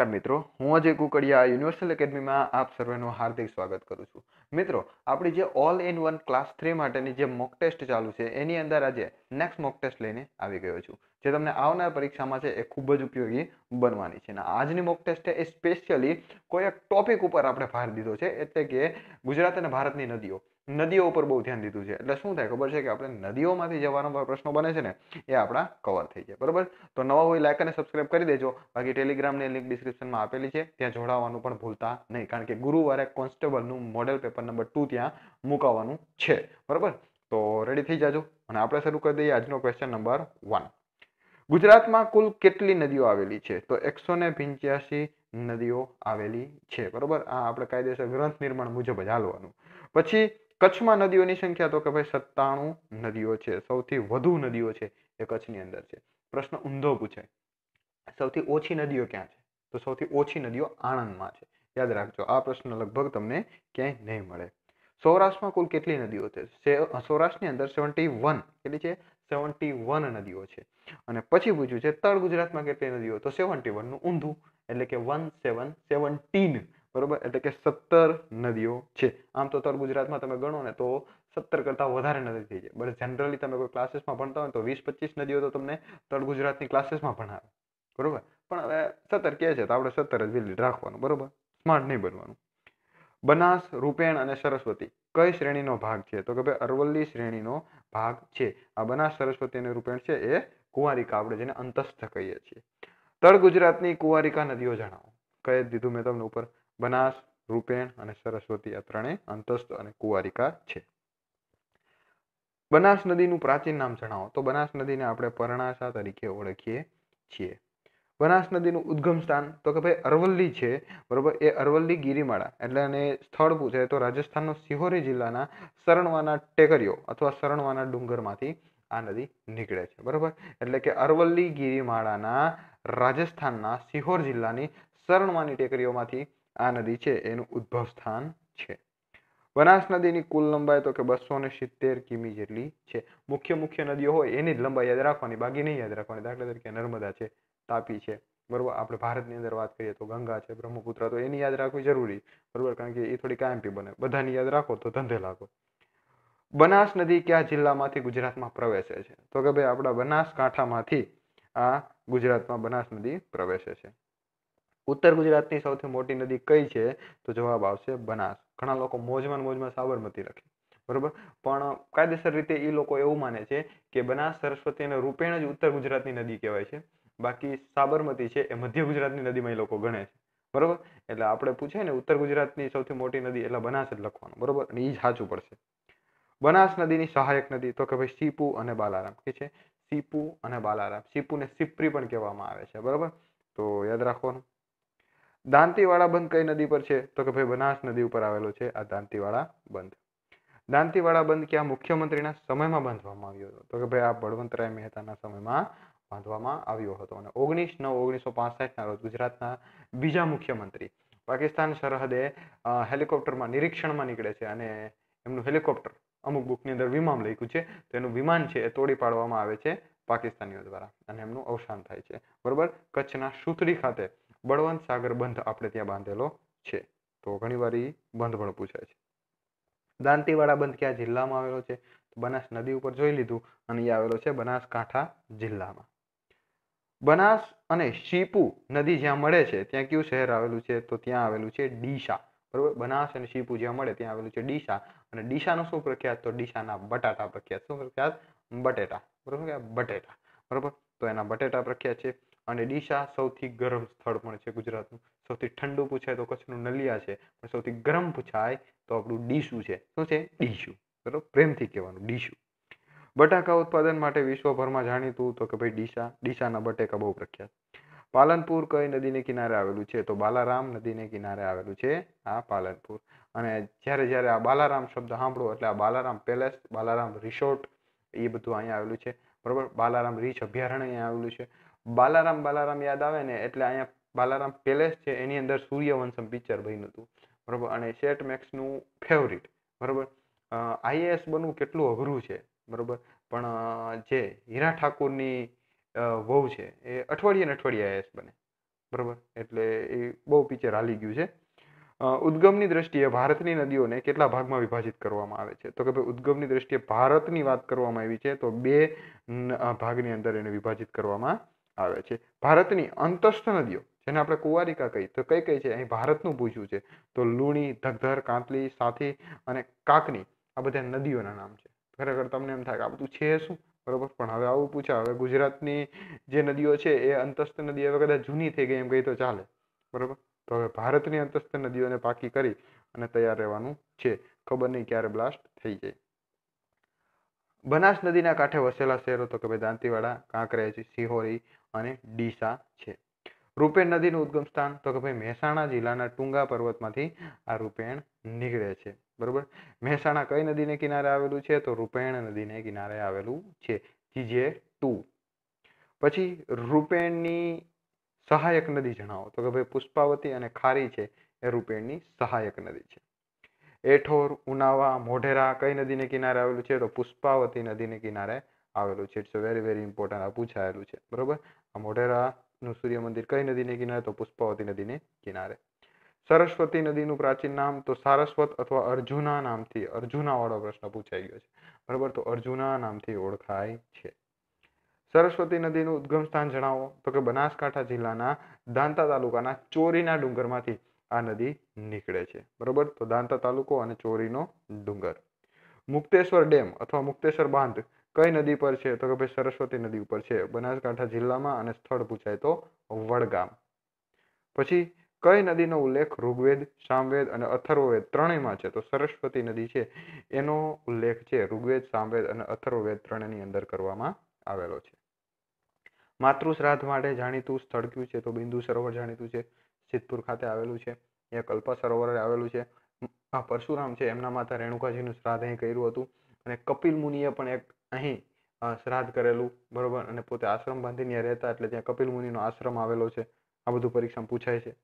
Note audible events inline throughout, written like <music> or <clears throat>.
નમસ્કાર મિત્રો હું અજય કુકડિયા યુનિવર્સલ એકેડમીમાં આપ સર્વેનું હાર્દિક સ્વાગત કરું છું મિત્રો આપણી જે all in one class three માટેની જે મોક ટેસ્ટ ચાલુ છે એની અંદર આજે નેક્સ્ટ મોક ટેસ્ટ લઈને આવી ગયો છું જે તમને આવનાર પરીક્ષામાં છે એ ખૂબ જ ઉપયોગી બનવાની છે અને આજની મોક ટેસ્ટ એ સ્પેશિયલી કોઈ એક ટોપિક ઉપર આપણે ભાર દીધો છે એટલે કે ગુજરાત અને ભારતની નદીઓ નદીઓ ઉપર બહુ ધ્યાન દીધું છે એટલે શું થાય ખબર છે કે આપણે નદીઓમાંથી જવાનો પ્રશ્નો બને છે ને એ આપણા કવર થઈ જાય બરાબર તો નવા હોય લાઈક અને સબસ્ક્રાઇબ કરી દેજો બાકી ટેલિગ્રામની લિંક ડિસ્ક્રિપ્શનમાં આપેલી છે ત્યાં જોડાવાનું પણ ભૂલતા નહીં કારણ કે ગુરુવારે કોન્સ્ટેબલનું મોડેલ પેપર નંબર ટુ ત્યાં મુકાવવાનું છે બરાબર તો રેડી થઈ જાજો અને આપણે શરૂ કરી દઈએ આજનો ક્વેશ્ચન નંબર વન ગુજરાતમાં કુલ કેટલી નદીઓ આવેલી છે તો એકસો ને પંચ્યાસી નદીઓ આવેલી છે બરોબર આ આપણે કાયદેસર ગ્રંથ નિર્માણ મુજબ જ હાલવાનું પછી કચ્છમાં નદીઓની સંખ્યા તો કે ભાઈ સત્તાણું નદીઓ છે સૌથી વધુ નદીઓ છે એ કચ્છની અંદર છે પ્રશ્ન ઊંધો પૂછાય સૌથી ઓછી નદીઓ ક્યાં છે તો સૌથી ઓછી નદીઓ આણંદમાં છે યાદ રાખજો આ પ્રશ્ન લગભગ તમને ક્યાંય નહીં મળે સૌરાષ્ટ્રમાં કુલ કેટલી નદીઓ છે સૌરાષ્ટ્રની અંદર સેવન્ટી વન કેટલી છે સેવન્ટી વન નદીઓ છે અને પછી પૂછ્યું છે તળ ગુજરાતમાં કેટલી નદીઓ તો સેવન્ટી વનનું ઊંધું એટલે કે વન સેવન સેવન્ટીન બરોબર એટલે કે સત્તર નદીઓ છે આમ તો તર ગુજરાતમાં તમે ગણો ને તો સત્તર કરતાં વધારે નદી થઈ જાય બટ જનરલી તમે કોઈ ક્લાસીસમાં ભણતા હોય તો વીસ પચીસ નદીઓ તો તમને તળ ગુજરાતની ક્લાસીસમાં ભણાવે બરોબર પણ હવે સત્તર કહે છે તો આપણે સત્તર જ વિલીડ રાખવાનું બરોબર સ્માર્ટ નહીં બનવાનું બનાસ રૂપેણ અને સરસ્વતી કઈ શ્રેણીનો ભાગ છે તો કે ભાઈ અરવલ્લી શ્રેણીનો ભાગ છે આ બનાસ સરસ્વતી અને રૂપેણ છે એ કુંવારિકા આપણે જેને અંતસ્થ કહીએ છીએ તળ ગુજરાતની કુંવારિકા નદીઓ જણાવો કહી દીધું મેં તમને ઉપર બનાસ રૂપેણ અને સરસ્વતી આ ત્રણેય અંતસ્થ અને કુવારિકા છે બનાસ નદીનું પ્રાચીન નામ જણાવો તો બનાસ નદીને આપણે પરણાસા તરીકે ઓળખીએ છીએ બનાસ નદીનું ઉદ્ગમ સ્થાન તો કે ભાઈ અરવલ્લી છે બરોબર એ અરવલ્લી ગિરિમાળા એટલે એને સ્થળ પૂછે તો રાજસ્થાનનો સિહોરી જિલ્લાના સરણવાના ટેકરીઓ અથવા સરણવાના ડુંગરમાંથી આ નદી નીકળે છે બરોબર એટલે કે અરવલ્લી ગિરિમાળાના રાજસ્થાનના સિહોર જિલ્લાની સરણવાની ટેકરીઓમાંથી આ નદી છે એનું ઉદ્ભવ સ્થાન છે બનાસ નદીની કુલ લંબાઈ તો કે બસો ને સિત્તેર કિમી જેટલી છે મુખ્ય મુખ્ય નદીઓ હોય એની જ લંબાઈ યાદ રાખવાની બાકી નહીં યાદ રાખવાની દાખલા તરીકે નર્મદા છે તાપી છે બરોબર આપણે ભારતની અંદર વાત કરીએ તો ગંગા છે બ્રહ્મપુત્ર તો એની યાદ રાખવી જરૂરી બરોબર કારણ કે એ થોડી કાયમપી બને બધાની યાદ રાખો તો ધંધે લાગો બનાસ નદી કયા જિલ્લામાંથી ગુજરાતમાં પ્રવેશે છે તો કે ભાઈ આપણા બનાસકાંઠામાંથી આ ગુજરાતમાં બનાસ નદી પ્રવેશે છે ઉત્તર ગુજરાતની સૌથી મોટી નદી કઈ છે તો જવાબ આવશે બનાસ ઘણા લોકો મોજમાં મોજમાં સાબરમતી લખે બરોબર પણ કાયદેસર રીતે એ લોકો એવું માને છે કે બનાસ સરસ્વતી રૂપેણ જ ઉત્તર ગુજરાતની નદી કહેવાય છે બાકી સાબરમતી છે એ મધ્ય ગુજરાતની નદીમાં એ લોકો ગણે છે બરોબર એટલે આપણે પૂછે ને ઉત્તર ગુજરાતની સૌથી મોટી નદી એટલે બનાસ જ લખવાનું બરોબર અને એ જ સાચું પડશે બનાસ નદીની સહાયક નદી તો કે ભાઈ સીપુ અને બાલારામ કે છે સીપુ અને બાલારામ સીપુને સિપ્રી પણ કહેવામાં આવે છે બરોબર તો યાદ રાખવાનું દાંતીવાળા બંધ કઈ નદી પર છે તો કે ભાઈ બનાસ નદી ઉપર આવેલો છે આ દાંતીવાળા બંધ દાંતીવાળા બંધ ક્યાં મુખ્યમંત્રીના સમયમાં બાંધવામાં આવ્યો હતો તો કે ભાઈ આ બળવંતરાય મહેતાના સમયમાં બાંધવામાં આવ્યો હતો અને ઓગણીસ નવ ઓગણીસો ના રોજ ગુજરાતના બીજા મુખ્યમંત્રી પાકિસ્તાન સરહદે હેલિકોપ્ટરમાં નિરીક્ષણમાં નીકળે છે અને એમનું હેલિકોપ્ટર અમુક બુકની અંદર વિમાન લખ્યું છે તો એનું વિમાન છે એ તોડી પાડવામાં આવે છે પાકિસ્તાનીઓ દ્વારા અને એમનું અવસાન થાય છે બરોબર કચ્છના સુથડી ખાતે બળવંત સાગર બંધ આપણે ત્યાં બાંધેલો છે તો ઘણીવાર એ બંધ પણ પૂછાય છે દાંતીવાડા બંધ કયા જિલ્લામાં આવેલો છે બનાસ નદી ઉપર જોઈ લીધું અને એ આવેલો છે બનાસકાંઠા જિલ્લામાં બનાસ અને શીપુ નદી જ્યાં મળે છે ત્યાં કયું શહેર આવેલું છે તો ત્યાં આવેલું છે ડીશા બરોબર બનાસ અને શીપુ જ્યાં મળે ત્યાં આવેલું છે ડીશા અને ડીશાનો શું પ્રખ્યાત તો ડીસાના બટાટા પ્રખ્યાત શું પ્રખ્યાત બટેટા બરોબર બટેટા બરોબર તો એના બટેટા પ્રખ્યાત છે અને ડીસા સૌથી ગરમ સ્થળ પણ છે ગુજરાતનું સૌથી ઠંડુ પૂછાય તો કચ્છનું નલિયા છે પણ સૌથી ગરમ પૂછાય તો આપણું ડીસું છે શું છે ડીસું બરાબર પ્રેમથી કહેવાનું ડીસું બટાકા ઉત્પાદન માટે વિશ્વભરમાં જાણીતું તો કે ભાઈ ડીસા ડીસાના બટેકા બહુ પ્રખ્યાત પાલનપુર કઈ નદીને કિનારે આવેલું છે તો બાલારામ નદીને કિનારે આવેલું છે આ પાલનપુર અને જ્યારે જ્યારે આ બાલારામ શબ્દ સાંભળો એટલે આ બાલારામ પેલેસ બાલારામ રિસોર્ટ એ બધું અહીંયા આવેલું છે બરાબર બાલારામ રીચ અભયારણ્ય અહીંયા આવેલું છે બાલારામ બાલારામ યાદ આવે ને એટલે અહીંયા બાલારામ પેલેસ છે એની અંદર સૂર્યવંશમ પિક્ચર બન્યું હતું બરોબર અને શેટ મેક્સનું ફેવરિટ બરોબર આઈએએસ બનવું કેટલું અઘરું છે બરોબર પણ જે હીરા ઠાકુરની વહુ છે એ અઠવાડિયે ને અઠવાડિયે આઈએએસ બને બરોબર એટલે એ બહુ પિક્ચર હાલી ગયું છે ઉદ્ગમની દ્રષ્ટિએ ભારતની નદીઓને કેટલા ભાગમાં વિભાજિત કરવામાં આવે છે તો કે ભાઈ ઉદ્ગમની દ્રષ્ટિએ ભારતની વાત કરવામાં આવી છે તો બે ભાગની અંદર એને વિભાજિત કરવામાં આવે છે ભારતની અંતસ્થ નદીઓ જેને આપણે કુંવારિકા કહી તો કઈ કઈ છે અહીં ભારતનું પૂછ્યું છે તો લુણી ધગધર કાંતલી સાથી અને કાકની આ બધા નદીઓના નામ છે ખરેખર તમને એમ થાય કે આ બધું છે શું બરોબર પણ હવે આવું પૂછા હવે ગુજરાતની જે નદીઓ છે એ અંતસ્થ નદી હવે કદાચ જૂની થઈ ગઈ એમ કહી તો ચાલે બરોબર તો હવે ભારતની અંતસ્થ નદીઓને પાકી કરી અને તૈયાર રહેવાનું છે ખબર નહીં ક્યારે બ્લાસ્ટ થઈ જાય બનાસ નદીના કાંઠે વસેલા શહેરો તો કે ભાઈ દાંતીવાડા કાંકરેજ સિહોરી અને ડીસા છે રૂપેણ નદીનું ઉદ્ગમ સ્થાન તો કે ભાઈ મહેસાણા જિલ્લાના ટુંગા પર્વતમાંથી આ રૂપેણ નીકળે છે બરોબર મહેસાણા કઈ નદીને કિનારે આવેલું છે તો રૂપેણ નદીને કિનારે આવેલું છે જીજે ટુ પછી રૂપેણની સહાયક નદી જણાવો તો કે ભાઈ પુષ્પાવતી અને ખારી છે એ રૂપેણની સહાયક નદી છે એઠોર ઉનાવા મોઢેરા કઈ નદીને કિનારે આવેલું છે તો પુષ્પાવતી નદીને કિનારે આવેલું છે ઇટ્સ વેરી વેરી ઇમ્પોર્ટન્ટ આ પૂછાયેલું છે બરોબર આ મોઢેરાનું સૂર્ય મંદિર કઈ નદીને કિનારે તો પુષ્પાવતી નદીને કિનારે સરસ્વતી નદીનું પ્રાચીન નામ તો સારસ્વત અથવા અર્જુના નામથી અર્જુના વાળો પ્રશ્ન પૂછાઈ ગયો છે બરાબર તો અર્જુના નામથી ઓળખાય છે સરસ્વતી નદીનું ઉદ્ગમ સ્થાન જણાવો તો કે બનાસકાંઠા જિલ્લાના દાંતા તાલુકાના ચોરીના ડુંગરમાંથી આ નદી નીકળે છે બરોબર તો દાંતા તાલુકો અને ચોરીનો ડુંગર મુક્તેશ્વર ડેમ અથવા મુક્તેશ્વર બાંધ કઈ નદી પર છે તો કે ભાઈ સરસ્વતી નદી ઉપર છે બનાસકાંઠા જિલ્લામાં અને સ્થળ પૂછાય તો વડગામ પછી કઈ નદીનો ઉલ્લેખ ઋગ્વેદ સામવેદ અને અથર્વવેદ ત્રણેયમાં છે તો સરસ્વતી નદી છે એનો ઉલ્લેખ છે ઋગ્વેદ સામવેદ અને અથર્વવેદ ત્રણેયની અંદર કરવામાં આવેલો છે માતૃ શ્રાદ્ધ માટે જાણીતું સ્થળ કયું છે તો બિંદુ સરોવર જાણીતું છે સિદ્ધપુર ખાતે આવેલું છે અહીંયા કલ્પા સરોવરે આવેલું છે આ પરશુરામ છે એમના માતા રેણુકાજીનું શ્રાદ્ધ અહીં કર્યું હતું અને કપિલ મુનિએ પણ એક અહીં શ્રાદ્ધ કરેલું બરોબર અને પોતે આશ્રમ બાંધીને રહેતા એટલે ત્યાં કપિલ મુનિનો આશ્રમ આવેલો છે આ બધું પરીક્ષામાં પૂછાય છે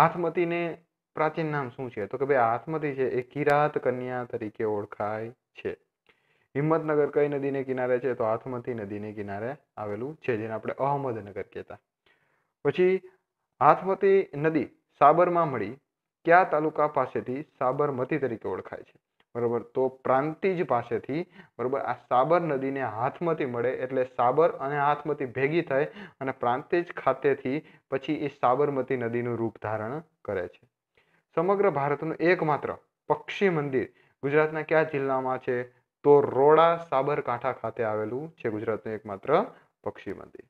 હાથમતીને પ્રાચીન નામ શું છે તો કે ભાઈ હાથમતી છે એ કિરાત કન્યા તરીકે ઓળખાય છે હિંમતનગર કઈ નદીને કિનારે છે તો હાથમતી નદીને કિનારે આવેલું છે જેને આપણે અહમદનગર કહેતા પછી હાથમતી નદી સાબરમાં મળી કયા તાલુકા પાસેથી સાબરમતી તરીકે ઓળખાય છે બરાબર તો પ્રાંતિજ પાસેથી બરાબર આ સાબર નદીને હાથમતી મળે એટલે સાબર અને હાથમતી ભેગી થાય અને પ્રાંતિજ ખાતેથી પછી એ સાબરમતી નદીનું રૂપ ધારણ કરે છે સમગ્ર ભારતનું એકમાત્ર પક્ષી મંદિર ગુજરાતના કયા જિલ્લામાં છે તો રોડા સાબરકાંઠા ખાતે આવેલું છે ગુજરાતનું એકમાત્ર પક્ષી મંદિર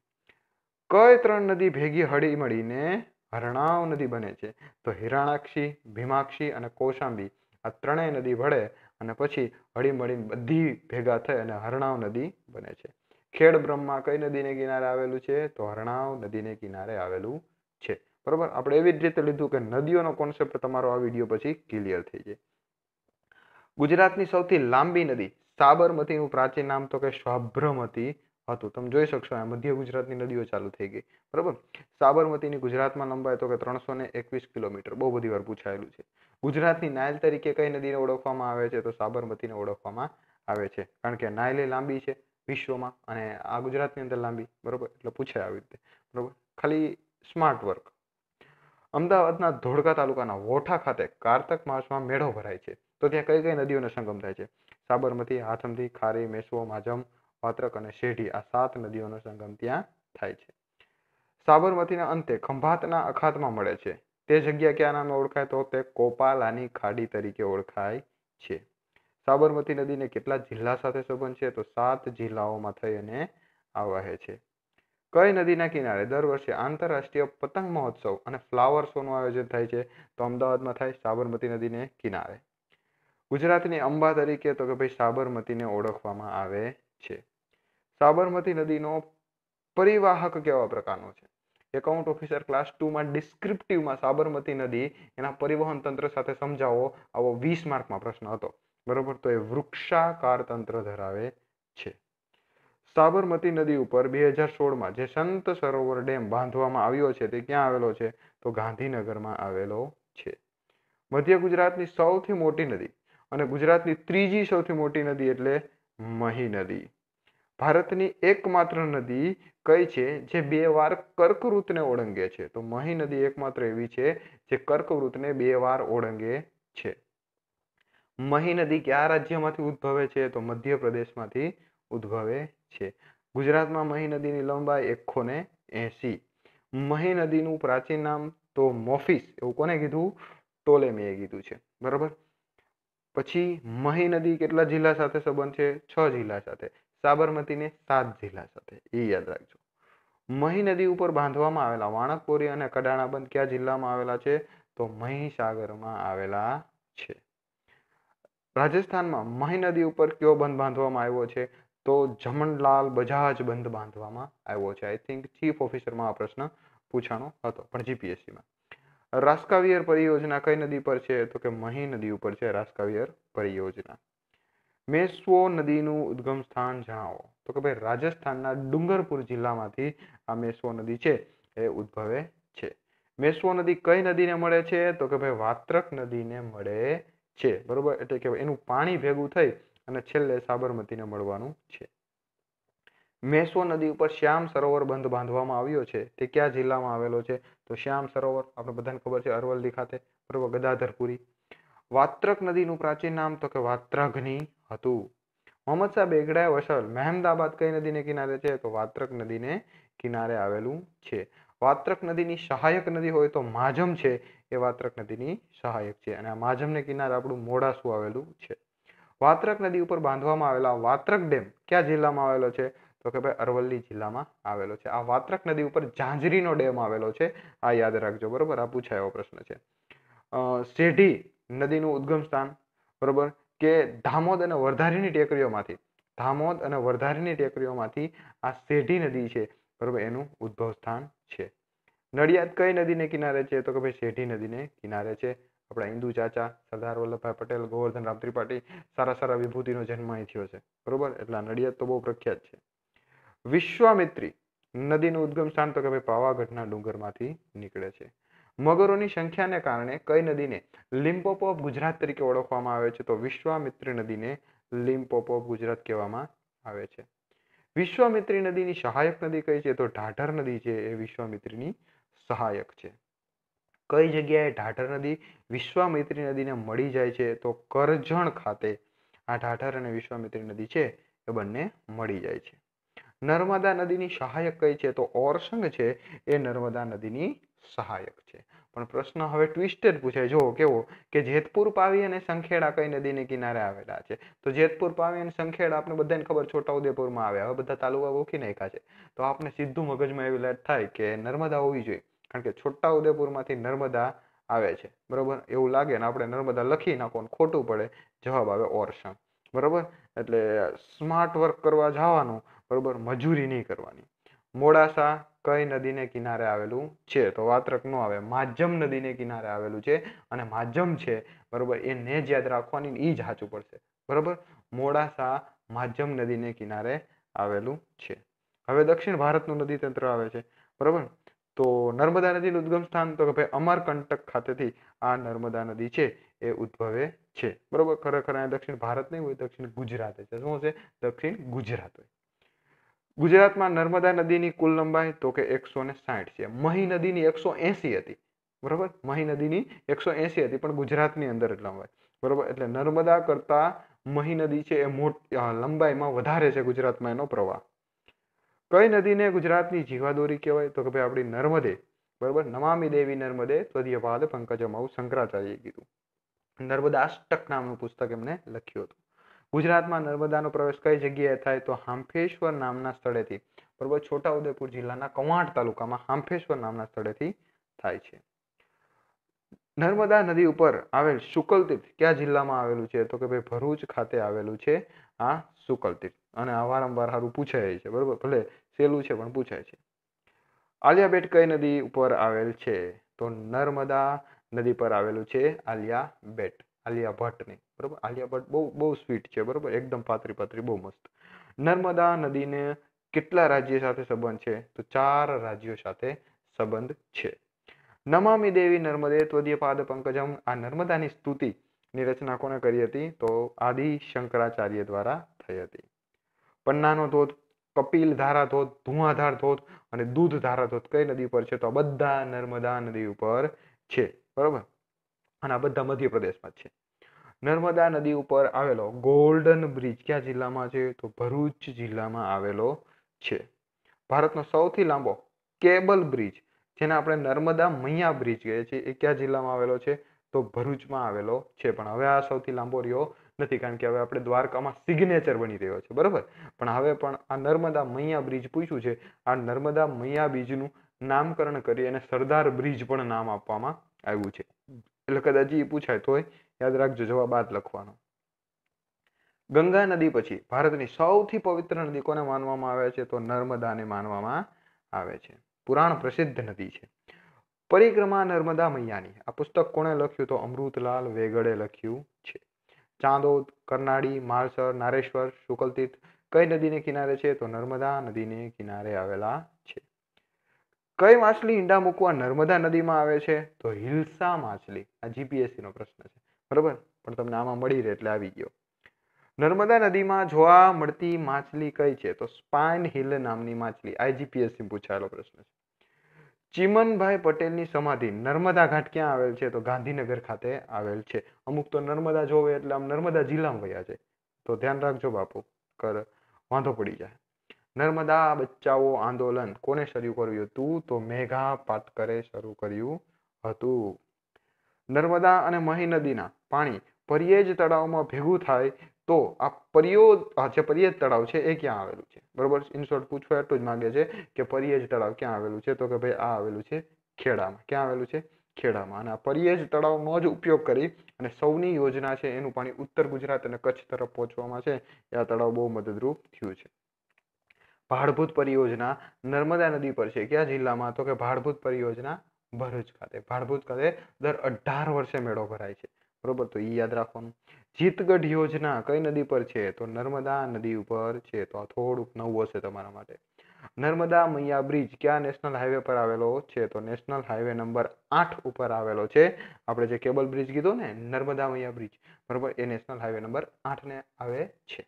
કઈ ત્રણ નદી ભેગી હળી મળીને હરણાવ નદી બને છે તો હિરાણાક્ષી ભીમાક્ષી અને કોશાંબી આ ત્રણેય નદી ભળે અને પછી હળીમળીને બધી ભેગા થઈ અને હરણાવ નદી બને છે ખેડ બ્રહ્મા કઈ નદીને કિનારે આવેલું છે તો હરણાવ નદીને કિનારે આવેલું છે બરોબર આપણે એવી જ રીતે લીધું કે નદીઓનો કોન્સેપ્ટ તમારો આ વિડીયો પછી ક્લિયર થઈ જાય ગુજરાતની સૌથી લાંબી નદી સાબરમતીનું પ્રાચીન નામ તો કે સ્વાભ્રમતી હતું તમે જોઈ શકશો આ મધ્ય ગુજરાતની નદીઓ ચાલુ થઈ ગઈ બરાબર સાબરમતીની ગુજરાતમાં લંબાઈ તો કે ત્રણસો ને એકવીસ કિલોમીટર બહુ બધી વાર પૂછાયેલું છે ગુજરાતની નાયલ તરીકે કઈ નદીને ઓળખવામાં આવે છે તો સાબરમતીને ઓળખવામાં આવે છે કારણ કે નાયલે લાંબી છે વિશ્વમાં અને આ ગુજરાતની અંદર લાંબી બરાબર એટલે પૂછાય આવી રીતે બરાબર ખાલી સ્માર્ટ વર્ક અમદાવાદના ધોળકા તાલુકાના વોઠા ખાતે કારતક માસમાં મેળો ભરાય છે તો ત્યાં કઈ કઈ નદીઓનો સંગમ થાય છે સાબરમતી હાથમતી ખારી મેસવો માજમ ભદ્રક અને શેઢી આ સાત નદીઓનો સંગમ ત્યાં થાય છે સાબરમતીના અંતે ખંભાતના અખાતમાં મળે છે તે જગ્યા કયા નામે ઓળખાય તો તે કોપાલાની ખાડી તરીકે ઓળખાય છે સાબરમતી નદીને કેટલા જિલ્લા સાથે સંબંધ છે તો સાત જિલ્લાઓમાં થઈ અને આ વહે છે કઈ નદીના કિનારે દર વર્ષે આંતરરાષ્ટ્રીય પતંગ મહોત્સવ અને ફ્લાવર શોનું આયોજન થાય છે તો અમદાવાદમાં થાય સાબરમતી નદીને કિનારે ગુજરાતની અંબા તરીકે તો કે ભાઈ સાબરમતીને ઓળખવામાં આવે છે સાબરમતી નદીનો પરિવાહક કેવા પ્રકારનો છે એકાઉન્ટ ઓફિસર ક્લાસ ટુમાં ડિસ્ક્રિપ્ટિવમાં સાબરમતી નદી એના પરિવહન તંત્ર સાથે સમજાવો આવો વીસ માર્કમાં પ્રશ્ન હતો બરોબર તો એ વૃક્ષાકાર તંત્ર ધરાવે છે સાબરમતી નદી ઉપર બે હજાર સોળમાં જે સંત સરોવર ડેમ બાંધવામાં આવ્યો છે તે ક્યાં આવેલો છે તો ગાંધીનગરમાં આવેલો છે મધ્ય ગુજરાતની સૌથી મોટી નદી અને ગુજરાતની ત્રીજી સૌથી મોટી નદી એટલે મહી નદી ભારતની એકમાત્ર નદી કઈ છે જે બે વાર કર્કવૃતને ઓળંગે છે તો મહી નદી એકમાત્ર એવી છે જે કર્કવૃતને બે વાર ઓળંગે છે મહી નદી કયા રાજ્યમાંથી ઉદ્ભવે છે તો મધ્યપ્રદેશમાંથી ઉદ્ભવે છે ગુજરાતમાં મહી નદીની લંબાઈ એકસો ને એસી મહી નદીનું પ્રાચીન નામ તો મોફિસ એવું કોને કીધું ટોલેમીએ કીધું છે બરાબર પછી મહી નદી કેટલા જિલ્લા સાથે સંબંધ છે છ જિલ્લા સાથે સાબરમતીને સાત જિલ્લા સાથે એ યાદ રાખજો મહી નદી ઉપર બાંધવામાં આવેલા વાણકપોરી અને કડાણા બંધ કયા જિલ્લામાં આવેલા છે તો મહીસાગરમાં આવેલા છે રાજસ્થાનમાં મહી નદી ઉપર કયો બંધ બાંધવામાં આવ્યો છે તો જમણલાલ બજાજ બંધ બાંધવામાં આવ્યો છે આઈ થિંક ચીફ ઓફિસરમાં આ પ્રશ્ન પૂછાણો હતો પણ જીપીએસસીમાં રાસ્કાવિયર પરિયોજના કઈ નદી પર છે તો કે મહી નદી ઉપર છે રાસ્કાવિયર પરિયોજના મેશ્વો નદીનું ઉદ્ગમ સ્થાન જણાવો તો કે ભાઈ રાજસ્થાનના ડુંગરપુર જિલ્લામાંથી આ મેશ્વો નદી છે એ ઉદ્ભવે છે મેશ્વો નદી કઈ નદીને મળે છે તો કે ભાઈ વાત્રક નદીને મળે છે બરોબર એટલે કે એનું પાણી ભેગું થઈ અને છેલ્લે સાબરમતીને મળવાનું છે મેશ્વો નદી ઉપર શ્યામ સરોવર બંધ બાંધવામાં આવ્યો છે તે કયા જિલ્લામાં આવેલો છે તો શ્યામ સરોવર આપણે બધાને ખબર છે અરવલ્લી ખાતે બરોબર ગદાધરપુરી વાત્રક નદીનું પ્રાચીન નામ તો કે વાત્રઘની હતું મોહમ્મદ શાહ બેગડાએ વસલ મહેમદાબાદ કઈ નદીને કિનારે છે તો વાત્રક નદીને કિનારે આવેલું છે વાત્રક નદીની સહાયક નદી હોય તો માજમ છે એ વાત્રક નદીની સહાયક છે અને આ માજમને કિનારે આપણું મોડાસું આવેલું છે વાત્રક નદી ઉપર બાંધવામાં આવેલા વાત્રક ડેમ કયા જિલ્લામાં આવેલો છે તો કે ભાઈ અરવલ્લી જિલ્લામાં આવેલો છે આ વાત્રક નદી ઉપર ઝાંઝરીનો ડેમ આવેલો છે આ યાદ રાખજો બરોબર આ પૂછાય એવો પ્રશ્ન છે શેઢી નદીનું ઉદ્ગમ સ્થાન બરોબર કે ધામોદ અને વરધારીની ટેકરીઓમાંથી ધામોદ અને વરધારીની ટેકરીઓમાંથી આ શેઢી નદી છે બરાબર એનું ઉદ્ભવ સ્થાન છે નડિયાદ કઈ નદીને કિનારે છે તો કે ભાઈ શેઢી નદીને કિનારે છે આપણા હિન્દુ ચાચા સરદાર વલ્લભભાઈ પટેલ ગોવર્ધન રામ ત્રિપાઠી સારા સારા વિભૂતિનો જન્મ અહીં થયો છે બરોબર એટલે નડિયાદ તો બહુ પ્રખ્યાત છે વિશ્વામિત્રી નદીનું ઉદ્ગમ સ્થાન તો કે ભાઈ પાવાગઢના ડુંગરમાંથી નીકળે છે મગરોની સંખ્યાને કારણે કઈ નદીને લિમ્પોપો ઓફ ગુજરાત તરીકે ઓળખવામાં આવે છે તો વિશ્વામિત્રી નદીને લિમ્પોપો ઓફ ગુજરાત કહેવામાં આવે છે વિશ્વામિત્રી નદીની સહાયક નદી કઈ છે તો ઢાઢર નદી છે એ વિશ્વામિત્રીની સહાયક છે કઈ જગ્યાએ ઢાઢર નદી વિશ્વામિત્રી નદીને મળી જાય છે તો કરજણ ખાતે આ ઢાઢર અને વિશ્વામિત્રી નદી છે એ બંને મળી જાય છે નર્મદા નદીની સહાયક કઈ છે તો ઓરસંગ છે એ નર્મદા નદીની સહાયક છે પણ પ્રશ્ન હવે ટ્વિસ્ટેડ પૂછે જો કેવો કે જેતપુર પાવી અને સંખેડા કઈ નદીને કિનારે આવેલા છે તો જેતપુર પાવી અને સંખેડા આપણે બધાને ખબર છોટાઉદેપુરમાં આવ્યા હવે બધા તાલુકા ઓળખી નાખ્યા છે તો આપણે સીધું મગજમાં એવી લાટ થાય કે નર્મદા હોવી જોઈએ કારણ કે છોટાઉદેપુરમાંથી નર્મદા આવે છે બરોબર એવું લાગે ને આપણે નર્મદા લખી નાખો ખોટું પડે જવાબ આવે ઓરસમ બરોબર એટલે સ્માર્ટ વર્ક કરવા જવાનું બરોબર મજૂરી નહીં કરવાની મોડાસા કઈ નદીને કિનારે આવેલું છે તો વાત્રક ન આવે માધ્યમ નદીને કિનારે આવેલું છે અને માધ્યમ છે બરોબર એ ને જ યાદ રાખવાની એ જ સાચું પડશે બરોબર મોડાસા માધ્યમ નદીને કિનારે આવેલું છે હવે દક્ષિણ ભારતનું નદી તંત્ર આવે છે બરોબર તો નર્મદા નદીનું ઉદ્ગમ સ્થાન તો કે ભાઈ અમરકંટક ખાતેથી આ નર્મદા નદી છે એ ઉદ્ભવે છે બરોબર ખરેખર આ દક્ષિણ ભારત નહીં હોય દક્ષિણ ગુજરાત છે શું છે દક્ષિણ ગુજરાત હોય ગુજરાતમાં નર્મદા નદીની કુલ લંબાઈ તો કે એકસો ને સાઠ છે મહી નદીની એકસો એંસી હતી બરોબર મહી નદીની એકસો એંસી હતી પણ ગુજરાતની અંદર લંબાઈ બરોબર એટલે નર્મદા કરતાં મહી નદી છે એ મોટી લંબાઈમાં વધારે છે ગુજરાતમાં એનો પ્રવાહ કઈ નદીને ગુજરાતની જીવાદોરી કહેવાય તો કે ભાઈ આપણી નર્મદે બરોબર નમામી દેવી નર્મદે ત્વદીય પાદ પંકજમ આવું શંકરાચાર્યએ કીધું નર્મદાષ્ટક નામનું પુસ્તક એમને લખ્યું હતું ગુજરાતમાં નર્મદાનો પ્રવેશ કઈ જગ્યાએ થાય તો હાંફેશ્વર નામના સ્થળેથી બરોબર છોટાઉદેપુર જિલ્લાના કવાંટ તાલુકામાં હાંફેશ્વર નામના સ્થળેથી થાય છે નર્મદા નદી ઉપર આવેલ શુકલતીર્થ કયા જિલ્લામાં આવેલું છે તો કે ભાઈ ભરૂચ ખાતે આવેલું છે આ શુકલતીર્થ અને આ વારંવાર સારું પૂછાય છે બરોબર ભલે સહેલું છે પણ પૂછાય છે આલિયાબેટ કઈ નદી ઉપર આવેલ છે તો નર્મદા નદી પર આવેલું છે આલિયા બેટ આલિયા ભટ્ટની બરાબર આલિયા ભટ્ટ બહુ બહુ સ્વીટ છે બરાબર એકદમ પાતરી પાતરી બહુ મસ્ત નર્મદા નદીને કેટલા રાજ્ય સાથે સંબંધ છે તો ચાર રાજ્યો સાથે સંબંધ છે નમામિ દેવી નર્મદે ત્વદીય પાદ પંકજમ આ નર્મદાની સ્તુતિ ની રચના કોને કરી હતી તો આદિ શંકરાચાર્ય દ્વારા થઈ હતી પન્નાનો ધોધ કપિલ ધારા ધોધ ધુઆધાર ધોધ અને દૂધ ધારા ધોધ કઈ નદી પર છે તો આ બધા નર્મદા નદી ઉપર છે બરાબર અને આ બધા મધ્યપ્રદેશમાં છે નર્મદા નદી ઉપર આવેલો ગોલ્ડન બ્રિજ કયા જિલ્લામાં છે તો ભરૂચ જિલ્લામાં આવેલો છે ભારતનો સૌથી લાંબો કેબલ બ્રિજ જેને આપણે નર્મદા મૈયા બ્રિજ કહીએ છીએ એ કયા જિલ્લામાં આવેલો છે તો ભરૂચમાં આવેલો છે પણ હવે આ સૌથી લાંબો રહ્યો નથી કારણ કે હવે આપણે દ્વારકામાં સિગ્નેચર બની રહ્યો છે બરાબર પણ હવે પણ આ નર્મદા મૈયા બ્રિજ પૂછ્યું છે આ નર્મદા મૈયા બ્રિજનું નામકરણ કરી અને સરદાર બ્રિજ પણ નામ આપવામાં આવ્યું છે એટલે કદાચ એ પૂછાય તોય યાદ રાખજો જવાબ આ લખવાનો ગંગા નદી પછી ભારતની સૌથી પવિત્ર નદી કોને માનવામાં આવે છે તો નર્મદાને માનવામાં આવે છે પુરાણ પ્રસિદ્ધ નદી છે પરિક્રમા નર્મદા મૈયાની આ પુસ્તક કોણે લખ્યું તો અમૃતલાલ વેગડે લખ્યું છે ચાંદોદ કરનાળી માલસર નારેશ્વર શુકલતીર્થ કઈ નદીને કિનારે છે તો નર્મદા નદીને કિનારે આવેલા કઈ માછલી ઈંડા મૂકવા નર્મદા નદીમાં આવે છે તો હિલસા માછલી આ જીપીએસસી નો પ્રશ્ન છે બરોબર પણ તમને આમાં મળી રહે એટલે આવી ગયો નર્મદા નદીમાં જોવા મળતી માછલી કઈ છે તો સ્પાઇન હિલ નામની માછલી આઈજીપીએસસી પૂછાયેલો પ્રશ્ન છે ચિમનભાઈ પટેલની સમાધિ નર્મદા ઘાટ ક્યાં આવેલ છે તો ગાંધીનગર ખાતે આવેલ છે અમુક તો નર્મદા જોવે એટલે આમ નર્મદા જિલ્લામાં વયા છે તો ધ્યાન રાખજો બાપુ કર વાંધો પડી જાય નર્મદા બચાવો આંદોલન કોને શરૂ કર્યું હતું તો મેઘા પાટકરે શરૂ કર્યું હતું નર્મદા અને મહી નદીના પાણી પરિયેજ તળાવમાં ભેગું થાય તો આ પરિયો જે પરિયેજ તળાવ છે એ ક્યાં આવેલું છે બરોબર ઇન શોર્ટ પૂછવા એટલું જ માગે છે કે પરિયેજ તળાવ ક્યાં આવેલું છે તો કે ભાઈ આ આવેલું છે ખેડામાં ક્યાં આવેલું છે ખેડામાં અને આ પરિયેજ તળાવનો જ ઉપયોગ કરી અને સૌની યોજના છે એનું પાણી ઉત્તર ગુજરાત અને કચ્છ તરફ પહોંચવામાં છે એ આ તળાવ બહુ મદદરૂપ થયું છે ભાડભૂત પરિયોજના નર્મદા નદી પર છે કયા જિલ્લામાં તો કે ભાડભૂત પરિયોજના ભરૂચ ખાતે ભાડભૂત ખાતે દર અઢાર વર્ષે મેળો ભરાય છે બરોબર તો એ યાદ રાખવાનું જીતગઢ યોજના કઈ નદી પર છે તો નર્મદા નદી ઉપર છે તો આ થોડુંક નવું હશે તમારા માટે નર્મદા મૈયા બ્રિજ કયા નેશનલ હાઈવે પર આવેલો છે તો નેશનલ હાઈવે નંબર આઠ ઉપર આવેલો છે આપણે જે કેબલ બ્રિજ કીધો ને નર્મદા મૈયા બ્રિજ બરાબર એ નેશનલ હાઈવે નંબર આઠને આવે છે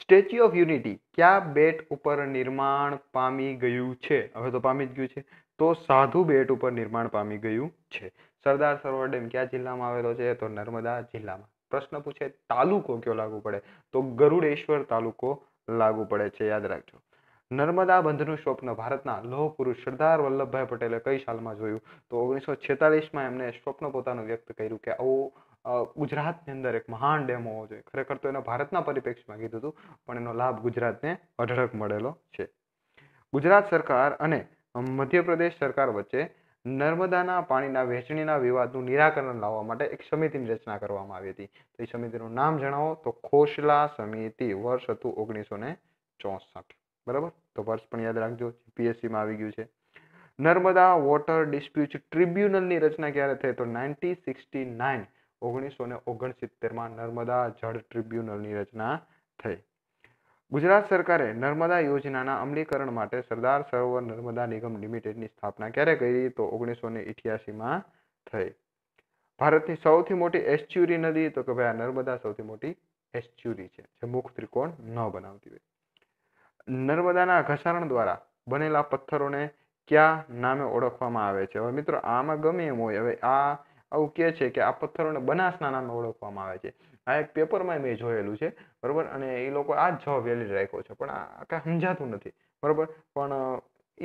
સ્ટેચ્યુ ઓફ યુનિટી કયા બેટ ઉપર નિર્માણ પામી ગયું છે હવે તો પામી જ ગયું છે તો સાધુ બેટ ઉપર નિર્માણ પામી ગયું છે સરદાર સરોવર ડેમ કયા જિલ્લામાં આવેલો છે તો નર્મદા જિલ્લામાં પ્રશ્ન પૂછે તાલુકો કયો લાગુ પડે તો ગરુડેશ્વર તાલુકો લાગુ પડે છે યાદ રાખજો નર્મદા બંધનું સ્વપ્ન ભારતના લોહ પુરુષ સરદાર વલ્લભભાઈ પટેલે કઈ સાલમાં જોયું તો ઓગણીસો છેતાલીસમાં એમને સ્વપ્ન પોતાનું વ્યક્ત કર્યું કે આવું ગુજરાતની અંદર એક મહાન ડેમો હોવો જોઈએ ખરેખર તો એને ભારતના પરિપ્રેક્ષમાં કીધું હતું પણ એનો લાભ ગુજરાતને અઢળક મળેલો છે ગુજરાત સરકાર અને મધ્યપ્રદેશ સરકાર વચ્ચે નર્મદાના પાણીના વહેંચણીના વિવાદનું નિરાકરણ લાવવા માટે એક સમિતિની રચના કરવામાં આવી હતી તો એ સમિતિનું નામ જણાવો તો ખોસલા સમિતિ વર્ષ હતું ઓગણીસો ને ચોસઠ બરાબર તો વર્ષ પણ યાદ રાખજો જીપીએસસીમાં આવી ગયું છે નર્મદા વોટર ડિસ્પ્યુટ ટ્રિબ્યુનલની રચના ક્યારે થઈ તો નાઇન્ટીન સિક્સટી નાઇન ઓગણીસો ને ઓગણસિત્તેરમાં નર્મદા જળ ટ્રિબ્યુનલની રચના થઈ ગુજરાત સરકારે નર્મદા યોજનાના અમલીકરણ માટે સરદાર સરોવર નર્મદા નિગમ લિમિટેડની સ્થાપના ક્યારે કરી તો ઓગણીસો ને ઇઠ્યાસીમાં થઈ ભારતની સૌથી મોટી એસ્ચ્યુરી નદી તો કે ભાઈ આ નર્મદા સૌથી મોટી એસ્ચ્યુરી છે જે મુખ ત્રિકોણ ન બનાવતી હોય નર્મદાના ઘસારણ દ્વારા બનેલા પથ્થરોને કયા નામે ઓળખવામાં આવે છે હવે મિત્રો આમાં ગમે એમ હોય હવે આ આવું કહે છે કે આ પથ્થરોને બનાસના નામે ઓળખવામાં આવે છે આ એક પેપરમાં મેં જોયેલું છે બરાબર અને એ લોકો આ જ જવાબ વેલિડ રાખ્યો છે પણ આ કાંઈ સમજાતું નથી બરાબર પણ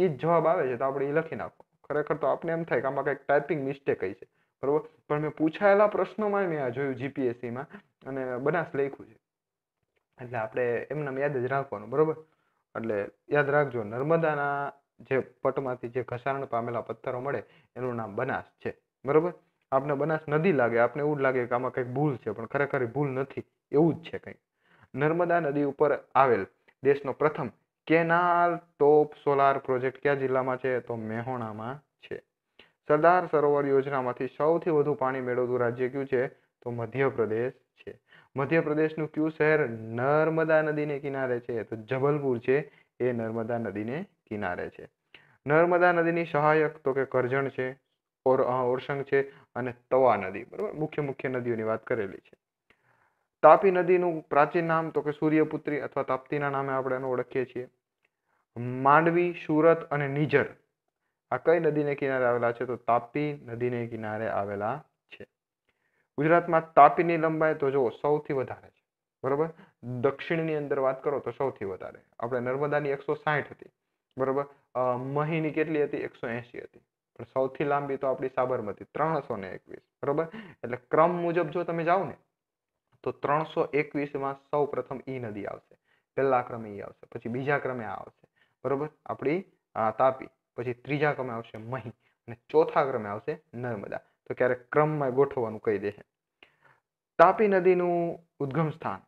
એ જ જવાબ આવે છે તો આપણે એ લખી નાખો ખરેખર તો આપણે એમ થાય કે આમાં કંઈક ટાઈપિંગ મિસ્ટેક છે બરાબર પણ મેં પૂછાયેલા પ્રશ્નોમાં મેં આ જોયું જીપીએસસીમાં અને બનાસ લખ્યું છે એટલે આપણે એમને યાદ જ રાખવાનું બરાબર એટલે યાદ રાખજો નર્મદાના જે પટમાંથી જે ઘસારણ પામેલા પથ્થરો મળે એનું નામ બનાસ છે બરાબર આપને બનાસ નદી લાગે આપને એવું લાગે કે આમાં કંઈક ભૂલ છે પણ ખરેખર ભૂલ નથી એવું જ છે કંઈક નર્મદા નદી ઉપર આવેલ દેશનો પ્રથમ કેનાલ ટોપ સોલાર પ્રોજેક્ટ કયા જિલ્લામાં છે તો મેહોણામાં છે સરદાર સરોવર યોજનામાંથી સૌથી વધુ પાણી મેળવતું રાજ્ય કયું છે તો મધ્યપ્રદેશ છે મધ્યપ્રદેશનું કયું શહેર નર્મદા નદીને કિનારે છે તો જબલપુર છે એ નર્મદા નદીને કિનારે છે નર્મદા નદીની સહાયક તો કે કરજણ છે ઓર ઓરસંગ છે અને તવા નદી બરાબર મુખ્ય મુખ્ય નદીઓની વાત કરેલી છે તાપી નદીનું પ્રાચીન નામ તો કે સૂર્યપુત્રી અથવા તાપ્તીના નામે આપણે એને ઓળખીએ છીએ માંડવી સુરત અને નિજર આ કઈ નદીને કિનારે આવેલા છે તો તાપી નદીને કિનારે આવેલા છે ગુજરાતમાં તાપીની લંબાઈ તો જો સૌથી વધારે છે બરાબર દક્ષિણની અંદર વાત કરો તો સૌથી વધારે આપણે નર્મદાની એકસો સાહીઠ હતી બરાબર મહીની કેટલી હતી એકસો એંશી હતી પણ સૌથી લાંબી તો આપણી સાબરમતી ત્રણસો ને એકવીસ બરોબર એટલે ક્રમ મુજબ જો તમે જાઓ ને તો ત્રણસો એકવીસમાં સૌ પ્રથમ ઈ નદી આવશે પહેલા ક્રમે ઈ આવશે પછી બીજા ક્રમે આ આવશે બરોબર આપણી તાપી પછી ત્રીજા ક્રમે આવશે મહી અને ચોથા ક્રમે આવશે નર્મદા તો ક્યારેક ક્રમમાં ગોઠવવાનું કહી દેશે તાપી નદીનું ઉદ્ગમ સ્થાન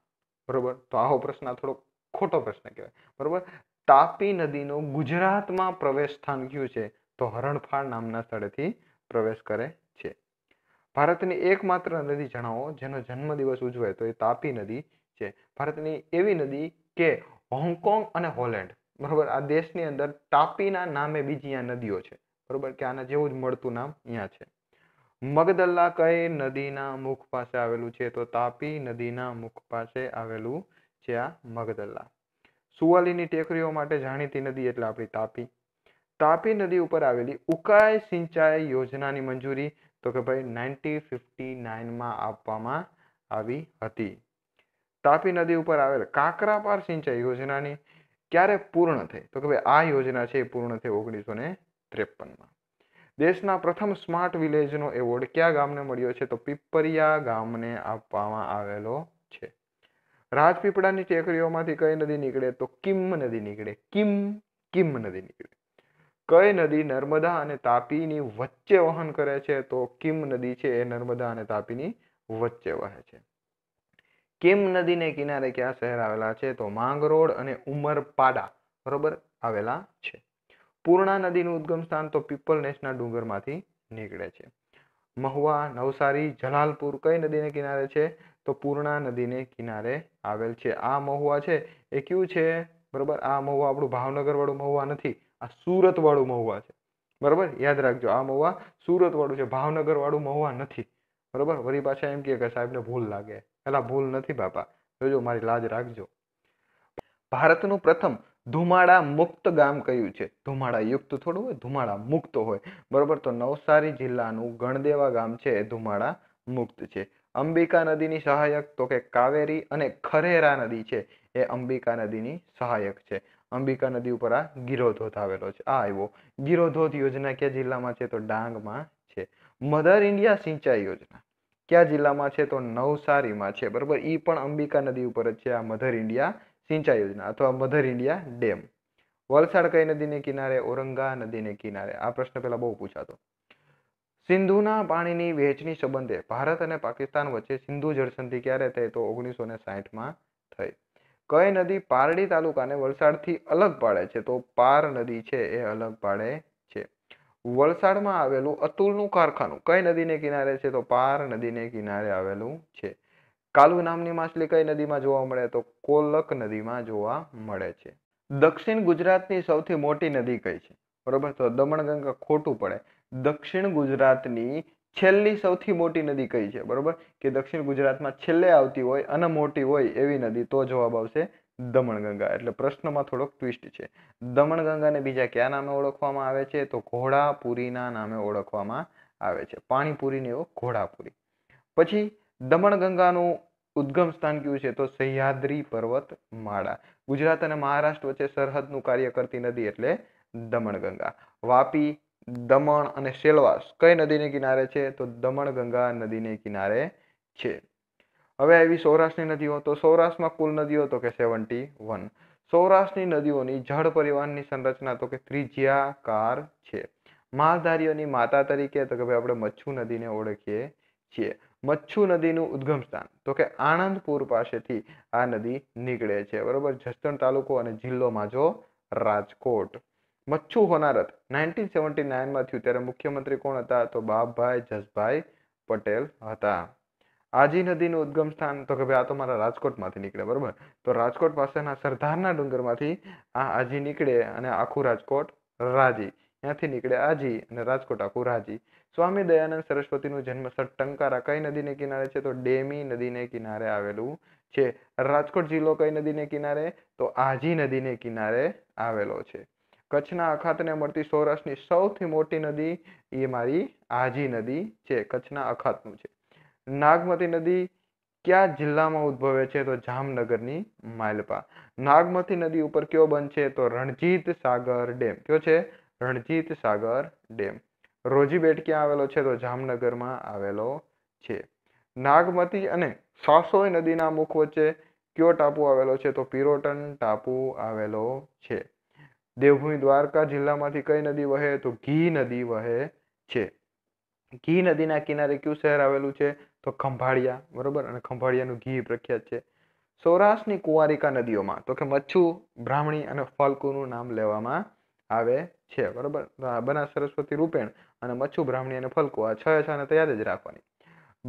બરોબર તો આવો પ્રશ્ન આ થોડો ખોટો પ્રશ્ન કહેવાય બરોબર તાપી નદીનો ગુજરાતમાં પ્રવેશ સ્થાન કયું છે તો હરણફાળ નામના સ્થળેથી પ્રવેશ કરે છે ભારતની એકમાત્ર નદી જણાવો જેનો જન્મદિવસ ઉજવાય તો એ તાપી નદી છે ભારતની એવી નદી કે હોંગકોંગ અને હોલેન્ડ બરોબર આ દેશની અંદર તાપીના નામે બીજી અહીંયા નદીઓ છે બરોબર કે આના જેવું જ મળતું નામ અહીંયા છે મગદલ્લા કઈ નદીના મુખ પાસે આવેલું છે તો તાપી નદીના મુખ પાસે આવેલું છે આ મગદલ્લા સુવાલીની ટેકરીઓ માટે જાણીતી નદી એટલે આપણી તાપી તાપી નદી ઉપર આવેલી ઉકાઈ સિંચાઈ યોજનાની મંજૂરી તો કે ભાઈ નાઇન્ટીન ફિફ્ટી નાઇનમાં આપવામાં આવી હતી તાપી નદી ઉપર આવેલ કાકરાપાર સિંચાઈ યોજનાની ક્યારે પૂર્ણ થઈ તો કે ભાઈ આ યોજના છે એ પૂર્ણ થઈ ઓગણીસો ને ત્રેપનમાં દેશના પ્રથમ સ્માર્ટ વિલેજનો એવોર્ડ ક્યાં ગામને મળ્યો છે તો પીપરિયા ગામને આપવામાં આવેલો છે રાજપીપળાની ટેકરીઓમાંથી કઈ નદી નીકળે તો કિમ નદી નીકળે કિમ કિમ નદી નીકળે કઈ નદી નર્મદા અને તાપીની વચ્ચે વહન કરે છે તો કિમ નદી છે એ નર્મદા અને તાપીની વચ્ચે વહે છે કેમ નદીને કિનારે ક્યાં શહેર આવેલા છે તો માંગરોળ અને ઉમરપાડા બરોબર આવેલા છે પૂર્ણા નદીનું ઉદ્ગમ સ્થાન તો પીપલ નેસના ડુંગરમાંથી નીકળે છે મહુવા નવસારી જલાલપુર કઈ નદીને કિનારે છે તો પૂર્ણા નદીને કિનારે આવેલ છે આ મહુવા છે એ કયું છે બરોબર આ મહુવા આપણું ભાવનગર વાળું મહુવા નથી આ સુરત વાળું મહુવા છે બરાબર યાદ રાખજો આ મહુવા સુરતવાળું છે ભાવનગર વાળું મહુવા નથી બરાબર વળી પાછા એમ કે સાહેબને ભૂલ લાગે એલા ભૂલ નથી બાપા જોજો મારી લાજ રાખજો ભારતનું પ્રથમ ધુમાડા મુક્ત ગામ કયું છે ધુમાડા યુક્ત થોડું હોય ધુમાડા મુક્ત હોય બરોબર તો નવસારી જિલ્લાનું ગણદેવા ગામ છે એ ધુમાડા મુક્ત છે અંબિકા નદીની સહાયક તો કે કાવેરી અને ખરેરા નદી છે એ અંબિકા નદીની સહાયક છે અંબિકા નદી ઉપર આ ગીરોધોધ આવેલો છે આ આવ્યો ગીરોધોધ યોજના કયા જિલ્લામાં છે તો ડાંગમાં છે મધર ઇન્ડિયા સિંચાઈ યોજના કયા જિલ્લામાં છે તો નવસારીમાં છે બરાબર એ પણ અંબિકા નદી ઉપર જ છે આ મધર ઇન્ડિયા સિંચાઈ યોજના અથવા મધર ઇન્ડિયા ડેમ વલસાડ કઈ નદીને કિનારે ઓરંગા નદીને કિનારે આ પ્રશ્ન પહેલા બહુ પૂછાતો સિંધુના પાણીની વહેંચણી સંબંધે ભારત અને પાકિસ્તાન વચ્ચે સિંધુ જળસંધિ ક્યારે થઈ તો ઓગણીસો ને સાહીઠમાં થઈ કઈ નદી પારડી તાલુકાને વલસાડથી અલગ પાડે છે તો પાર નદી છે એ અલગ પાડે છે વલસાડમાં આવેલું અતુલનું કારખાનું કઈ નદીને કિનારે છે તો પાર નદીને કિનારે આવેલું છે કાલુ નામની માછલી કઈ નદીમાં જોવા મળે તો કોલક નદીમાં જોવા મળે છે દક્ષિણ ગુજરાતની સૌથી મોટી નદી કઈ છે બરોબર તો દમણગંગા ખોટું પડે દક્ષિણ ગુજરાતની છેલ્લી સૌથી મોટી નદી કઈ છે બરોબર કે દક્ષિણ ગુજરાતમાં છેલ્લે આવતી હોય અને મોટી હોય એવી નદી તો જવાબ આવશે દમણગંગા એટલે પ્રશ્નમાં થોડોક ટ્વિસ્ટ છે દમણગંગાને બીજા કયા નામે ઓળખવામાં આવે છે તો ઘોડાપુરીના નામે ઓળખવામાં આવે છે પાણીપુરીને એવો ઘોડાપુરી પછી દમણગંગાનું ઉદ્ગમ સ્થાન કયું છે તો સહ્યાદ્રી પર્વત માળા ગુજરાત અને મહારાષ્ટ્ર વચ્ચે સરહદનું કાર્ય કરતી નદી એટલે દમણગંગા વાપી દમણ અને સેલવાસ કઈ નદીને કિનારે છે તો દમણ ગંગા નદીને કિનારે છે હવે આવી સૌરાષ્ટ્રની નદીઓ તો સૌરાષ્ટ્રમાં કુલ નદીઓ તો કે સેવન્ટી વન સૌરાષ્ટ્રની નદીઓની જળ પરિવહનની સંરચના તો કે ત્રિજ્યાકાર છે માલધારીઓની માતા તરીકે તો કે ભાઈ આપણે મચ્છુ નદીને ઓળખીએ છીએ મચ્છુ નદીનું ઉદ્ગમ સ્થાન તો કે આણંદપુર પાસેથી આ નદી નીકળે છે બરોબર જસદણ તાલુકો અને જિલ્લો જો રાજકોટ મચ્છુ હોનારત નાઇન્ટીન સેવન્ટી નાઇનમાં થયું ત્યારે મુખ્યમંત્રી કોણ હતા તો બાપભાઈ જસભાઈ પટેલ હતા આજી નદીનું ઉદ્ગમ સ્થાન તો કે ભાઈ આ તો મારા રાજકોટમાંથી નીકળે બરાબર તો રાજકોટ પાસેના સરદારના ડુંગરમાંથી આ આજી નીકળે અને આખું રાજકોટ રાજી ત્યાંથી નીકળે આજી અને રાજકોટ આખું રાજી સ્વામી દયાનંદ સરસ્વતીનું જન્મ સ્થળ ટંકારા કઈ નદીને કિનારે છે તો ડેમી નદીને કિનારે આવેલું છે રાજકોટ જિલ્લો કઈ નદીને કિનારે તો આજી નદીને કિનારે આવેલો છે કચ્છના અખાતને મળતી સૌરાષ્ટ્રની સૌથી મોટી નદી એ મારી આજી નદી છે કચ્છના અખાતનું છે નાગમતી નદી કયા જિલ્લામાં ઉદ્ભવે છે તો જામનગરની માલપા નાગમતી નદી ઉપર કયો બંધ છે તો રણજીત સાગર ડેમ કયો છે રણજીત સાગર ડેમ રોજીબેટ ક્યાં આવેલો છે તો જામનગરમાં આવેલો છે નાગમતી અને સાસોય નદીના મુખ વચ્ચે કયો ટાપુ આવેલો છે તો પિરોટન ટાપુ આવેલો છે દેવભૂમિ દ્વારકા જિલ્લામાંથી કઈ નદી વહે તો ઘી નદી વહે છે ઘી નદીના કિનારે કયું શહેર આવેલું છે તો ખંભાળિયા બરોબર અને ખંભાળિયાનું ઘી પ્રખ્યાત છે સૌરાષ્ટ્રની કુંવારિકા નદીઓમાં તો કે મચ્છુ બ્રાહ્મણી અને ફાલ્કુનું નામ લેવામાં આવે છે બરોબર બના સરસ્વતી રૂપેણ અને મચ્છુ બ્રાહ્મણી અને ફલકુ આ છ છ ને યાદ જ રાખવાની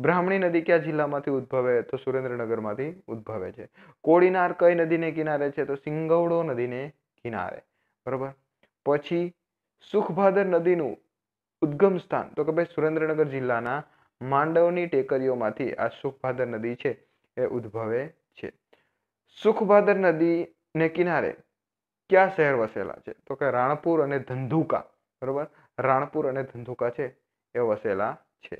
બ્રાહ્મણી નદી કયા જિલ્લામાંથી ઉદ્ભવે તો સુરેન્દ્રનગરમાંથી ઉદ્ભવે છે કોડીનાર કઈ નદીને કિનારે છે તો સિંગવડો નદીને કિનારે બરાબર પછી સુખભાદર નદીનું ઉદ્ગમ સ્થાન તો કે ભાઈ સુરેન્દ્રનગર જિલ્લાના માંડવની ટેકરીઓમાંથી આ સુખભાદર નદી છે એ ઉદ્ભવે છે સુખભાદર નદીને કિનારે કયા શહેર વસેલા છે તો કે રાણપુર અને ધંધુકા બરાબર રાણપુર અને ધંધુકા છે એ વસેલા છે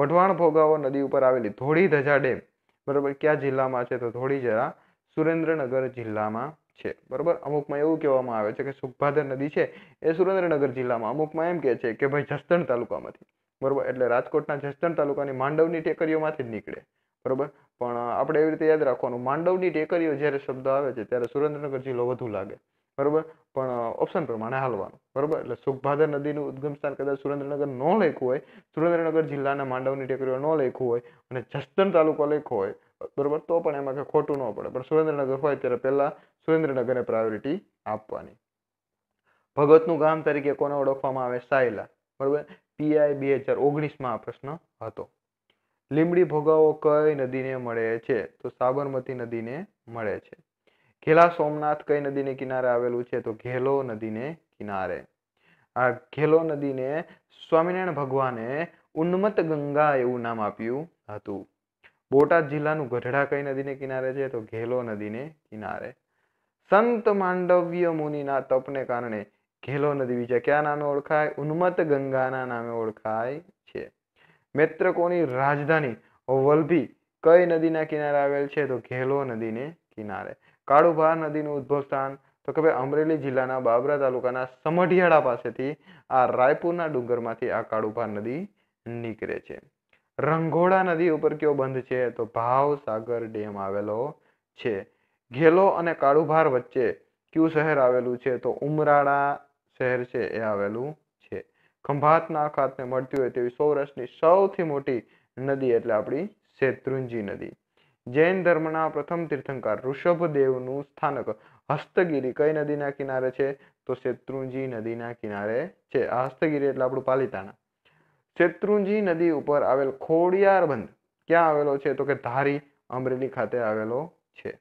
વઢવાણ ભોગાવો નદી ઉપર આવેલી ધોળી ધજા ડેમ બરાબર કયા જિલ્લામાં છે તો ધોળી જરા સુરેન્દ્રનગર જિલ્લામાં છે બરોબર અમુકમાં એવું કહેવામાં આવે છે કે સુખભાદર નદી છે એ સુરેન્દ્રનગર જિલ્લામાં અમુકમાં એમ કહે છે કે ભાઈ જસદણ તાલુકામાંથી બરોબર એટલે રાજકોટના જસદણ તાલુકાની માંડવની ટેકરીઓમાંથી જ નીકળે બરોબર પણ આપણે એવી રીતે યાદ રાખવાનું માંડવની ટેકરીઓ જ્યારે શબ્દ આવે છે ત્યારે સુરેન્દ્રનગર જિલ્લો વધુ લાગે બરોબર પણ ઓપ્શન પ્રમાણે હાલવાનું બરોબર એટલે સુખભાદર નદીનું ઉદ્ગમ સ્થાન કદાચ સુરેન્દ્રનગર ન લખ્યું હોય સુરેન્દ્રનગર જિલ્લાના માંડવની ટેકરીઓ ન લખ્યું હોય અને જસદણ તાલુકો લખ્યો હોય બરોબર તો પણ એમાં કંઈ ખોટું ન પડે પણ સુરેન્દ્રનગર હોય ત્યારે પહેલાં સુરેન્દ્રનગરને પ્રાયોરિટી આપવાની ભગતનું ગામ તરીકે કોને ઓળખવામાં આવે સાયલા બરોબર પીઆઈ બે હજાર ઓગણીસમાં આ પ્રશ્ન હતો લીમડી ભોગાવો કઈ નદીને મળે છે તો સાબરમતી નદીને મળે છે ઘેલા સોમનાથ કઈ નદીને કિનારે આવેલું છે તો ઘેલો નદીને કિનારે આ ઘેલો નદીને સ્વામિનારાયણ ભગવાને ઉન્મત ગંગા એવું નામ આપ્યું હતું બોટાદ જિલ્લાનું ગઢડા કઈ નદીને કિનારે છે તો ઘેલો નદીને કિનારે સંત માંડવ્ય મુનિના તપને કારણે ઘેલો નદી બીજા ક્યાં નામે ઓળખાય ઉન્મત્ત ગંગાના નામે ઓળખાય છે મેત્રકોની રાજધાની વલભી કઈ નદીના કિનારે આવેલ છે તો ઘેલો નદીને કિનારે કાળુભાર નદીનું ઉદ્ભવ સ્થાન તો કે ભાઈ અમરેલી જિલ્લાના બાબરા તાલુકાના સમઢિયાળા પાસેથી આ રાયપુરના ડુંગરમાંથી આ કાળુભાર નદી નીકળે છે રંઘોળા નદી ઉપર કયો બંધ છે તો ભાવસાગર ડેમ આવેલો છે ઘેલો અને કાળુભાર વચ્ચે કયું શહેર આવેલું છે તો ઉમરાળા શહેર છે એ આવેલું છે ખંભાતના અખાતને મળતી હોય તેવી સૌરાષ્ટ્રની સૌથી મોટી નદી એટલે આપણી શેત્રુંજી નદી જૈન ધર્મના પ્રથમ તીર્થંકર ઋષભદેવનું સ્થાનક હસ્તગીરી કઈ નદીના કિનારે છે તો શેત્રુંજી નદીના કિનારે છે આ હસ્તગીરી એટલે આપણું પાલિતાણા શેત્રુંજી નદી ઉપર આવેલ ખોડિયાર બંધ ક્યાં આવેલો છે તો કે ધારી અમરેલી ખાતે આવેલો છે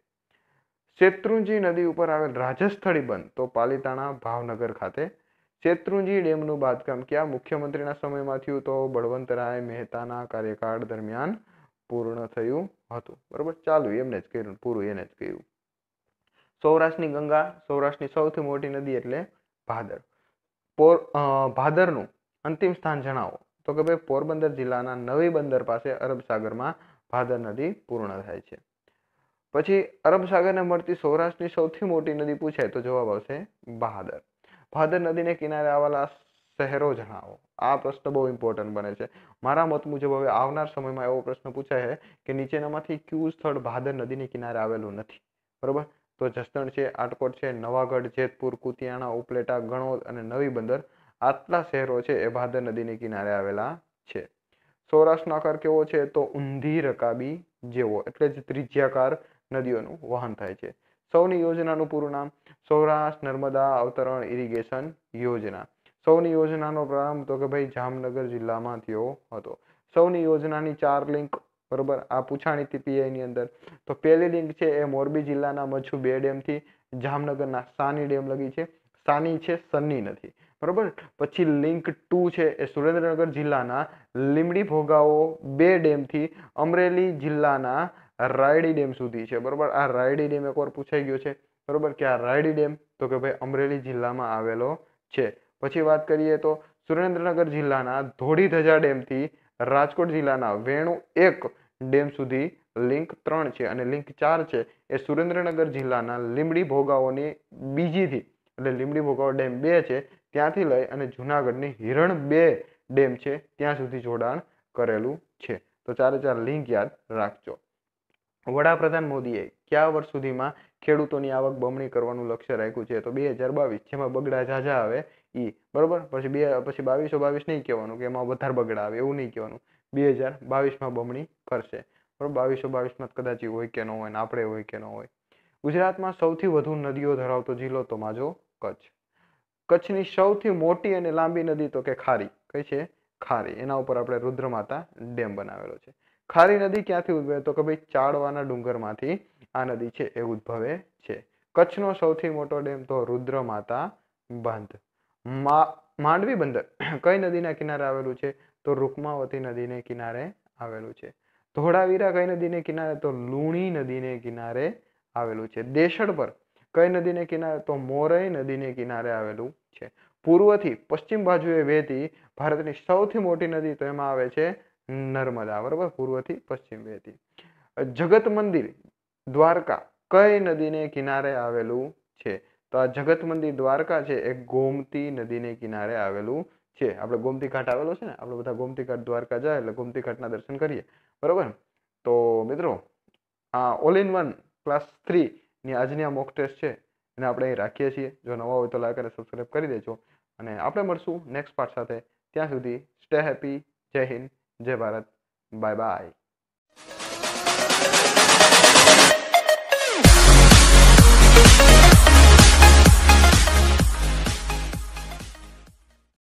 શેત્રુંજી નદી ઉપર આવેલ રાજસ્થળી બંધ તો પાલિતાણા ભાવનગર ખાતે શેત્રુંજી ડેમનું બાંધકામ ક્યાં મુખ્યમંત્રીના સમયમાં થયું તો બળવંતરાય મહેતાના કાર્યકાળ દરમિયાન પૂર્ણ થયું હતું બરોબર ચાલુ એમને જ કર્યું પૂરું એને જ કહ્યું સૌરાષ્ટ્રની ગંગા સૌરાષ્ટ્રની સૌથી મોટી નદી એટલે ભાદર પોર ભાદરનું અંતિમ સ્થાન જણાવો તો કે ભાઈ પોરબંદર જિલ્લાના નવી બંદર પાસે અરબસાગરમાં ભાદર નદી પૂર્ણ થાય છે પછી અરબસાગરને મળતી સૌરાષ્ટ્રની સૌથી મોટી નદી પૂછાય તો જવાબ આવશે બહાદર ભાદર નદીને કિનારે આવેલા શહેરો જણાવો આ પ્રશ્ન બહુ ઇમ્પોર્ટન્ટ બને છે મારા મત મુજબ હવે આવનાર સમયમાં એવો પ્રશ્ન પૂછાય છે કે નીચેનામાંથી કયું સ્થળ ભાદર નદીની કિનારે આવેલું નથી બરોબર તો જસદણ છે આટકોટ છે નવાગઢ જેતપુર કુતિયાણા ઉપલેટા ગણોદ અને નવી બંદર આટલા શહેરો છે એ ભાદર નદીની કિનારે આવેલા છે સૌરાષ્ટ્રનો આકાર કેવો છે તો ઊંધી રકાબી જેવો એટલે જ ત્રિજ્યાકાર નદીઓનું વહન થાય છે સૌની યોજનાનું પૂરું નામ સૌરાષ્ટ્ર નર્મદા અવતરણ ઇરિગેશન યોજના સૌની યોજનાનો પ્રારંભ તો કે ભાઈ જામનગર જિલ્લામાં થયો હતો સૌની યોજનાની ચાર લિંક બરોબર આ પૂછાણી હતી પીઆઈની અંદર તો પહેલી લિંક છે એ મોરબી જિલ્લાના મચ્છુ બે ડેમથી જામનગરના સાની ડેમ લગી છે સાની છે સન્ની નથી બરાબર પછી લિંક ટુ છે એ સુરેન્દ્રનગર જિલ્લાના લીમડી ભોગાવો બે ડેમથી અમરેલી જિલ્લાના રાયડી ડેમ સુધી છે બરાબર આ રાયડી ડેમ એકવાર પૂછાઈ ગયો છે બરાબર કે આ રાયડી ડેમ તો કે ભાઈ અમરેલી જિલ્લામાં આવેલો છે પછી વાત કરીએ તો સુરેન્દ્રનગર જિલ્લાના ધોળી ધજા ડેમથી રાજકોટ જિલ્લાના વેણુ એક ડેમ સુધી લિંક ત્રણ છે અને લિંક ચાર છે એ સુરેન્દ્રનગર જિલ્લાના લીમડી ભોગાઓની બીજીથી એટલે લીમડી ભોગાવો ડેમ બે છે ત્યાંથી લઈ અને જુનાગઢની હિરણ બે ડેમ છે ત્યાં સુધી જોડાણ કરેલું છે તો ચારે ચાર લિંક યાદ રાખજો વડાપ્રધાન મોદીએ કયા વર્ષ સુધીમાં ખેડૂતોની આવક બમણી કરવાનું લક્ષ્ય રાખ્યું છે તો બે હજાર બાવીસ જેમાં બગડા ઝાઝા આવે એ બરાબર પછી બે પછી બાવીસો બાવીસ નહીં કહેવાનું કે એમાં વધારે બગડા આવે એવું નહીં કહેવાનું બે હજાર બાવીસમાં બમણી કરશે બરાબર બાવીસો બાવીસમાં કદાચ એ હોય કે ન હોય ને આપણે હોય કે ન હોય ગુજરાતમાં સૌથી વધુ નદીઓ ધરાવતો જિલ્લો તો માજો કચ્છ કચ્છની સૌથી મોટી અને લાંબી નદી તો કે ખારી કઈ છે ખારી એના ઉપર આપણે રુદ્રમાતા ડેમ બનાવેલો છે ખારી નદી ક્યાંથી ઉદ્ભવે તો કે ભાઈ ચાળવાના ડુંગરમાંથી આ નદી છે એ ઉદ્ભવે છે કચ્છનો સૌથી મોટો ડેમ તો રુદ્રમાતા માતા બંધ માંડવી બંદર <clears throat> કઈ નદીના કિનારે આવેલું છે તો રૂકમાવતી નદીને કિનારે આવેલું છે ધોળાવીરા કઈ નદીને કિનારે તો લુણી નદીને કિનારે આવેલું છે દેશળ પર કઈ નદીને કિનારે તો મોરઈ નદીને કિનારે આવેલું છે પૂર્વથી પશ્ચિમ બાજુએ વહેતી ભારતની સૌથી મોટી નદી તો એમાં આવે છે નર્મદા બરાબર પૂર્વથી પશ્ચિમ વહેતી જગત મંદિર દ્વારકા કઈ નદીને કિનારે આવેલું છે તો આ જગત મંદિર દ્વારકા છે એ ગોમતી નદીને કિનારે આવેલું છે આપણે ગોમતી ઘાટ આવેલો છે ને આપણે બધા ગોમતી ઘાટ દ્વારકા જાય એટલે ગોમતી ઘાટના દર્શન કરીએ બરાબર તો મિત્રો આ all in one class three ની આજની આ મોક ટેસ્ટ છે એને આપણે અહીં રાખીએ છીએ જો નવા હોય તો લાઈક અને સબસ્ક્રાઈબ કરી દેજો અને આપણે મળશું નેક્સ્ટ પાર્ટ સાથે ત્યાં સુધી સ્ટે હેપી જય હિન્દ જય ભારત બાય બાય